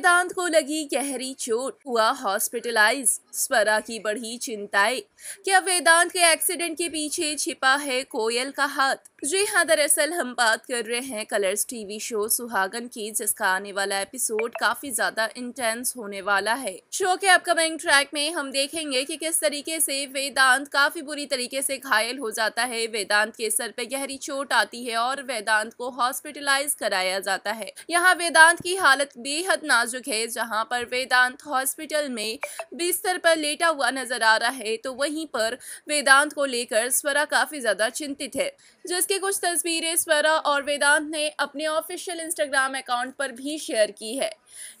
वेदांत को लगी गहरी चोट हुआ हॉस्पिटलाइज स्वरा की बढ़ी चिंताएं क्या वेदांत के एक्सीडेंट के पीछे छिपा है कोयल का हाथ जी हाँ दरअसल हम बात कर रहे हैं कलर्स टीवी शो सुहागन की जिसका आने वाला एपिसोड काफी ज्यादा इंटेंस होने वाला है शो के अपकमिंग ट्रैक में हम देखेंगे कि किस तरीके से वेदांत काफी बुरी तरीके से घायल हो जाता है वेदांत के सर पे गहरी चोट आती है और वेदांत को हॉस्पिटलाइज कराया जाता है यहाँ वेदांत की हालत बेहद नाजुक नाजुक है जहां पर वेदांत हॉस्पिटल में बिस्तर पर लेटा हुआ नजर आ रहा है तो वहीं पर वेदांत को लेकर स्वरा काफ़ी ज़्यादा चिंतित है जिसकी कुछ तस्वीरें स्वरा और वेदांत ने अपने ऑफिशियल इंस्टाग्राम अकाउंट पर भी शेयर की है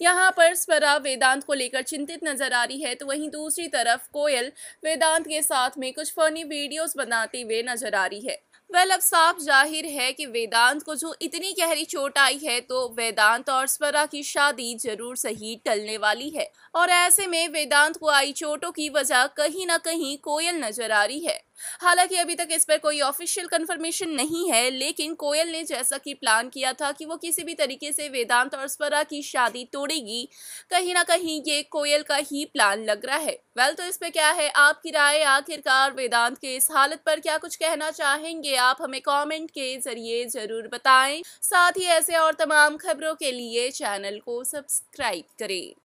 यहाँ पर स्वरा वेदांत को लेकर चिंतित नजर आ रही है तो वहीं दूसरी तरफ कोयल वेदांत के साथ में कुछ फनी वीडियोस बनाते हुए नजर आ रही है वेल अब साफ जाहिर है कि वेदांत को जो इतनी गहरी चोट आई है तो वेदांत और स्वरा की शादी जरूर सही टलने वाली है और ऐसे में वेदांत को आई चोटों की वजह कहीं ना कहीं कोयल नजर आ रही है हालांकि अभी तक इस पर कोई ऑफिशियल कंफर्मेशन नहीं है लेकिन कोयल ने जैसा कि प्लान किया था कि वो किसी भी तरीके से वेदांत और स्वरा की शादी तोड़ेगी कहीं ना कहीं ये कोयल का ही प्लान लग रहा है वेल तो इस पर क्या है आपकी राय आखिरकार वेदांत के इस हालत पर क्या कुछ कहना चाहेंगे आप हमें कमेंट के ज़रिए ज़रूर बताएं साथ ही ऐसे और तमाम खबरों के लिए चैनल को सब्सक्राइब करें